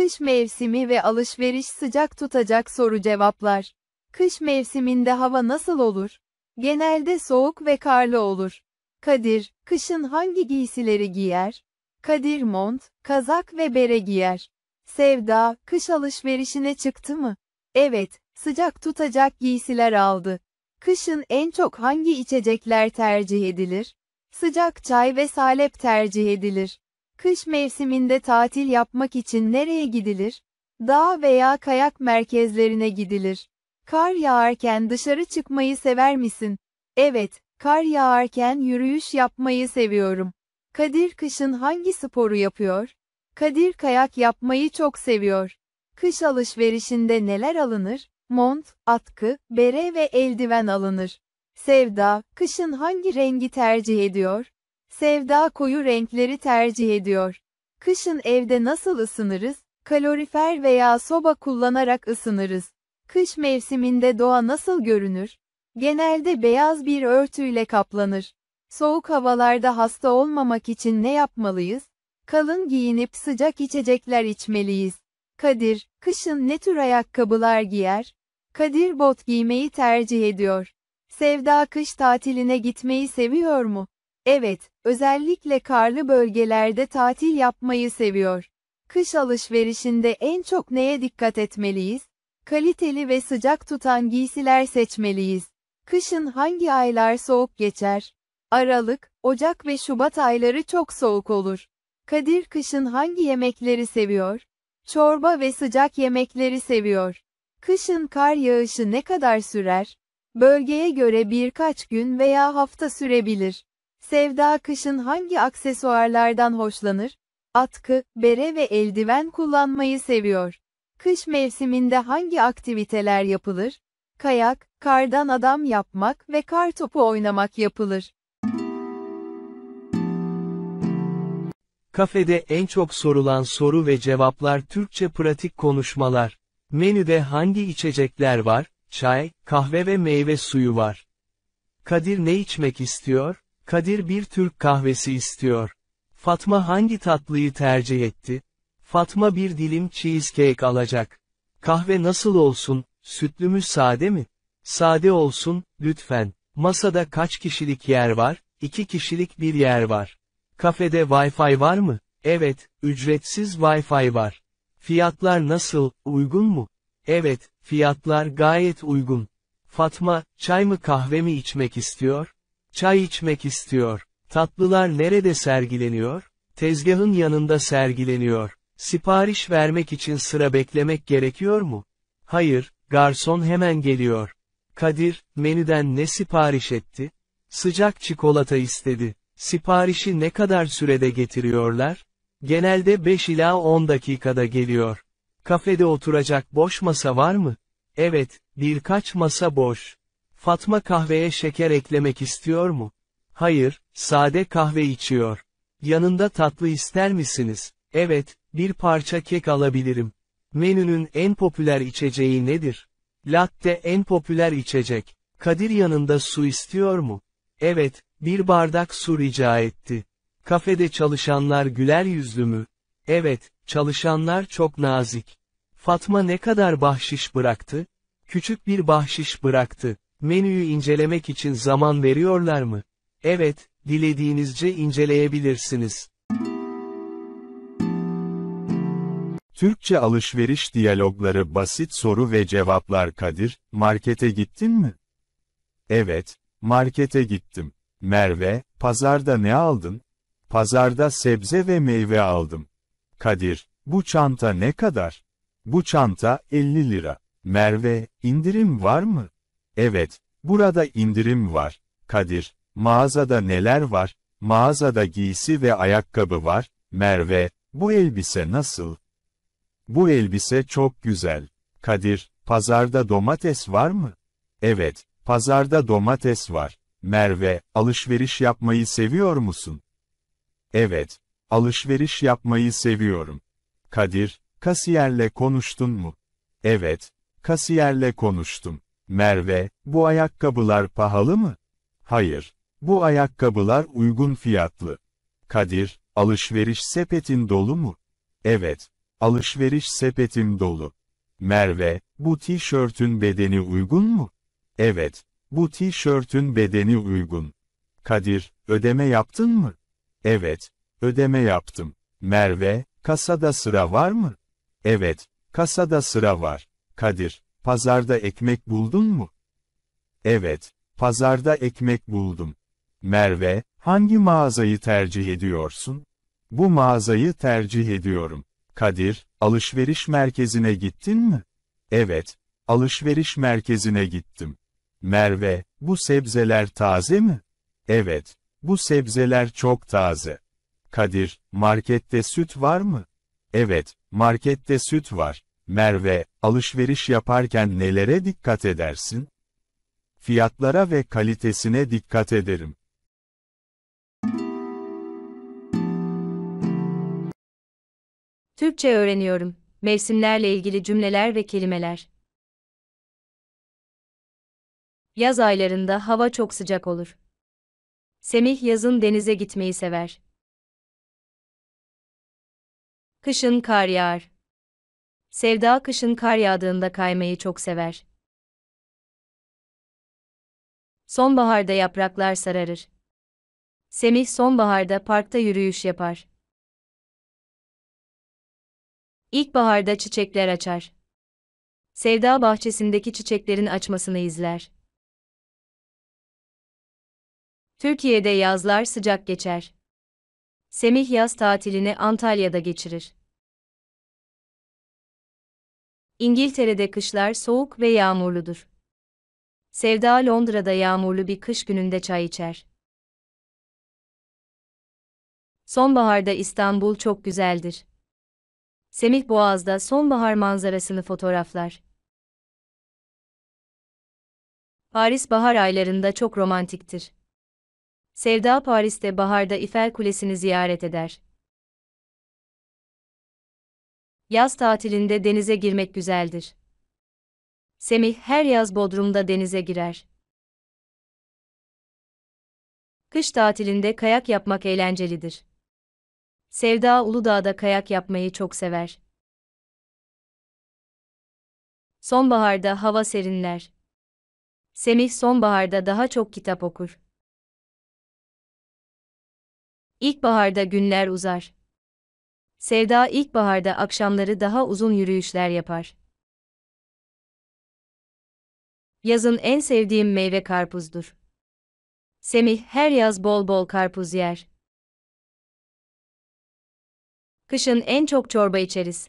Kış mevsimi ve alışveriş sıcak tutacak soru cevaplar. Kış mevsiminde hava nasıl olur? Genelde soğuk ve karlı olur. Kadir, kışın hangi giysileri giyer? Kadir mont, kazak ve bere giyer. Sevda, kış alışverişine çıktı mı? Evet, sıcak tutacak giysiler aldı. Kışın en çok hangi içecekler tercih edilir? Sıcak çay ve salep tercih edilir. Kış mevsiminde tatil yapmak için nereye gidilir? Dağ veya kayak merkezlerine gidilir. Kar yağarken dışarı çıkmayı sever misin? Evet, kar yağarken yürüyüş yapmayı seviyorum. Kadir kışın hangi sporu yapıyor? Kadir kayak yapmayı çok seviyor. Kış alışverişinde neler alınır? Mont, atkı, bere ve eldiven alınır. Sevda, kışın hangi rengi tercih ediyor? Sevda koyu renkleri tercih ediyor. Kışın evde nasıl ısınırız? Kalorifer veya soba kullanarak ısınırız. Kış mevsiminde doğa nasıl görünür? Genelde beyaz bir örtüyle kaplanır. Soğuk havalarda hasta olmamak için ne yapmalıyız? Kalın giyinip sıcak içecekler içmeliyiz. Kadir, kışın ne tür ayakkabılar giyer? Kadir bot giymeyi tercih ediyor. Sevda kış tatiline gitmeyi seviyor mu? Evet, özellikle karlı bölgelerde tatil yapmayı seviyor. Kış alışverişinde en çok neye dikkat etmeliyiz? Kaliteli ve sıcak tutan giysiler seçmeliyiz. Kışın hangi aylar soğuk geçer? Aralık, Ocak ve Şubat ayları çok soğuk olur. Kadir kışın hangi yemekleri seviyor? Çorba ve sıcak yemekleri seviyor. Kışın kar yağışı ne kadar sürer? Bölgeye göre birkaç gün veya hafta sürebilir. Sevda kışın hangi aksesuarlardan hoşlanır? Atkı, bere ve eldiven kullanmayı seviyor. Kış mevsiminde hangi aktiviteler yapılır? Kayak, kardan adam yapmak ve kar topu oynamak yapılır. Kafede en çok sorulan soru ve cevaplar Türkçe pratik konuşmalar. Menüde hangi içecekler var? Çay, kahve ve meyve suyu var. Kadir ne içmek istiyor? Kadir bir Türk kahvesi istiyor. Fatma hangi tatlıyı tercih etti? Fatma bir dilim cheesecake alacak. Kahve nasıl olsun, sütlü mü sade mi? Sade olsun, lütfen. Masada kaç kişilik yer var? İki kişilik bir yer var. Kafede Wi-Fi var mı? Evet, ücretsiz Wi-Fi var. Fiyatlar nasıl, uygun mu? Evet, fiyatlar gayet uygun. Fatma, çay mı kahve mi içmek istiyor? Çay içmek istiyor. Tatlılar nerede sergileniyor? Tezgahın yanında sergileniyor. Sipariş vermek için sıra beklemek gerekiyor mu? Hayır, garson hemen geliyor. Kadir, menüden ne sipariş etti? Sıcak çikolata istedi. Siparişi ne kadar sürede getiriyorlar? Genelde 5 ila 10 dakikada geliyor. Kafede oturacak boş masa var mı? Evet, birkaç masa boş. Fatma kahveye şeker eklemek istiyor mu? Hayır, sade kahve içiyor. Yanında tatlı ister misiniz? Evet, bir parça kek alabilirim. Menünün en popüler içeceği nedir? Latte en popüler içecek. Kadir yanında su istiyor mu? Evet, bir bardak su rica etti. Kafede çalışanlar güler yüzlü mü? Evet, çalışanlar çok nazik. Fatma ne kadar bahşiş bıraktı? Küçük bir bahşiş bıraktı. Menüyü incelemek için zaman veriyorlar mı? Evet, dilediğinizce inceleyebilirsiniz. Türkçe alışveriş diyalogları basit soru ve cevaplar Kadir, markete gittin mi? Evet, markete gittim. Merve, pazarda ne aldın? Pazarda sebze ve meyve aldım. Kadir, bu çanta ne kadar? Bu çanta 50 lira. Merve, indirim var mı? Evet, burada indirim var. Kadir, mağazada neler var? Mağazada giysi ve ayakkabı var. Merve, bu elbise nasıl? Bu elbise çok güzel. Kadir, pazarda domates var mı? Evet, pazarda domates var. Merve, alışveriş yapmayı seviyor musun? Evet, alışveriş yapmayı seviyorum. Kadir, kasiyerle konuştun mu? Evet, kasiyerle konuştum. Merve, bu ayakkabılar pahalı mı? Hayır, bu ayakkabılar uygun fiyatlı. Kadir, alışveriş sepetin dolu mu? Evet, alışveriş sepetim dolu. Merve, bu tişörtün bedeni uygun mu? Evet, bu tişörtün bedeni uygun. Kadir, ödeme yaptın mı? Evet, ödeme yaptım. Merve, kasada sıra var mı? Evet, kasada sıra var. Kadir, Pazarda ekmek buldun mu? Evet, pazarda ekmek buldum. Merve, hangi mağazayı tercih ediyorsun? Bu mağazayı tercih ediyorum. Kadir, alışveriş merkezine gittin mi? Evet, alışveriş merkezine gittim. Merve, bu sebzeler taze mi? Evet, bu sebzeler çok taze. Kadir, markette süt var mı? Evet, markette süt var. Merve, alışveriş yaparken nelere dikkat edersin? Fiyatlara ve kalitesine dikkat ederim. Türkçe öğreniyorum. Mevsimlerle ilgili cümleler ve kelimeler. Yaz aylarında hava çok sıcak olur. Semih yazın denize gitmeyi sever. Kışın kar yağar. Sevda kışın kar yağdığında kaymayı çok sever. Sonbaharda yapraklar sararır. Semih sonbaharda parkta yürüyüş yapar. İlkbaharda çiçekler açar. Sevda bahçesindeki çiçeklerin açmasını izler. Türkiye'de yazlar sıcak geçer. Semih yaz tatilini Antalya'da geçirir. İngiltere'de kışlar soğuk ve yağmurludur. Sevda Londra'da yağmurlu bir kış gününde çay içer. Sonbaharda İstanbul çok güzeldir. Semih Boğaz'da sonbahar manzarasını fotoğraflar. Paris bahar aylarında çok romantiktir. Sevda Paris'te baharda Eiffel Kulesi'ni ziyaret eder. Yaz tatilinde denize girmek güzeldir. Semih her yaz Bodrum'da denize girer. Kış tatilinde kayak yapmak eğlencelidir. Sevda Uludağ'da kayak yapmayı çok sever. Sonbaharda hava serinler. Semih sonbaharda daha çok kitap okur. İlkbaharda günler uzar. Sevda ilkbaharda akşamları daha uzun yürüyüşler yapar. Yazın en sevdiğim meyve karpuzdur. Semih her yaz bol bol karpuz yer. Kışın en çok çorba içeriz.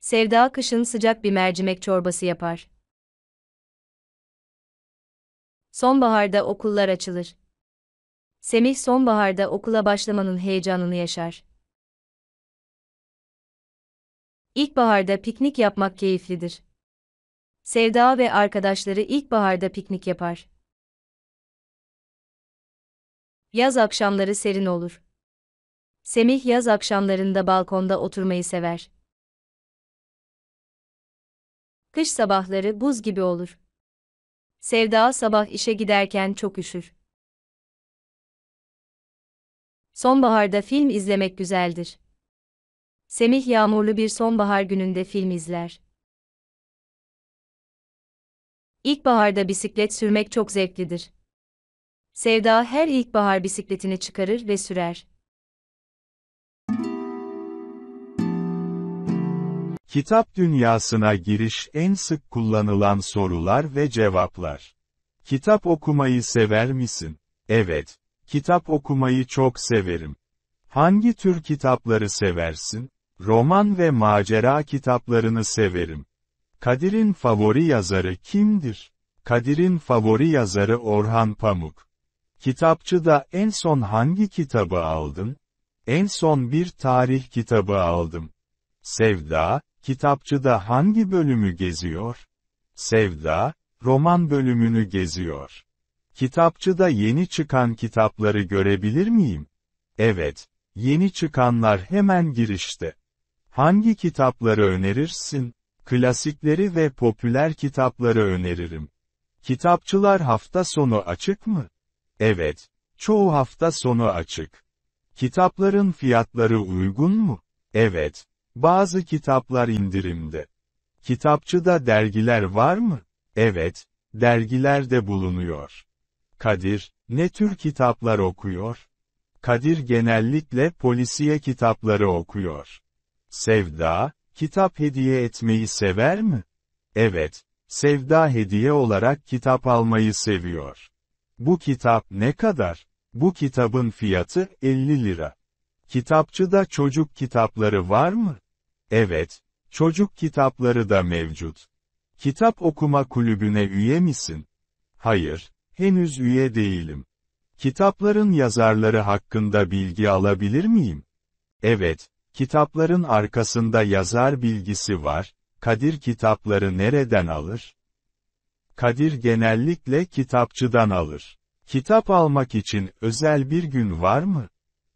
Sevda kışın sıcak bir mercimek çorbası yapar. Sonbaharda okullar açılır. Semih sonbaharda okula başlamanın heyecanını yaşar. İlkbaharda piknik yapmak keyiflidir. Sevda ve arkadaşları ilkbaharda piknik yapar. Yaz akşamları serin olur. Semih yaz akşamlarında balkonda oturmayı sever. Kış sabahları buz gibi olur. Sevda sabah işe giderken çok üşür. Sonbaharda film izlemek güzeldir. Semih yağmurlu bir sonbahar gününde film izler. İlkbaharda bisiklet sürmek çok zevklidir. Sevda her ilkbahar bisikletini çıkarır ve sürer. Kitap dünyasına giriş en sık kullanılan sorular ve cevaplar. Kitap okumayı sever misin? Evet. Kitap okumayı çok severim. Hangi tür kitapları seversin? Roman ve macera kitaplarını severim. Kadir'in favori yazarı kimdir? Kadir'in favori yazarı Orhan Pamuk. Kitapçıda en son hangi kitabı aldın? En son bir tarih kitabı aldım. Sevda, kitapçıda hangi bölümü geziyor? Sevda, roman bölümünü geziyor. Kitapçıda yeni çıkan kitapları görebilir miyim? Evet, yeni çıkanlar hemen girişte. Hangi kitapları önerirsin? Klasikleri ve popüler kitapları öneririm. Kitapçılar hafta sonu açık mı? Evet, çoğu hafta sonu açık. Kitapların fiyatları uygun mu? Evet, bazı kitaplar indirimde. Kitapçıda dergiler var mı? Evet, dergiler de bulunuyor. Kadir, ne tür kitaplar okuyor? Kadir genellikle polisiye kitapları okuyor. Sevda, kitap hediye etmeyi sever mi? Evet, Sevda hediye olarak kitap almayı seviyor. Bu kitap ne kadar? Bu kitabın fiyatı 50 lira. Kitapçıda çocuk kitapları var mı? Evet, çocuk kitapları da mevcut. Kitap okuma kulübüne üye misin? Hayır, henüz üye değilim. Kitapların yazarları hakkında bilgi alabilir miyim? Evet, Kitapların arkasında yazar bilgisi var, Kadir kitapları nereden alır? Kadir genellikle kitapçıdan alır. Kitap almak için özel bir gün var mı?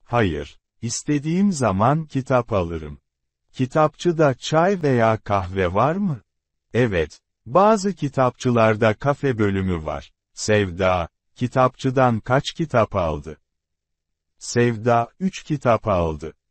Hayır, istediğim zaman kitap alırım. Kitapçıda çay veya kahve var mı? Evet, bazı kitapçılarda kafe bölümü var. Sevda, kitapçıdan kaç kitap aldı? Sevda 3 kitap aldı.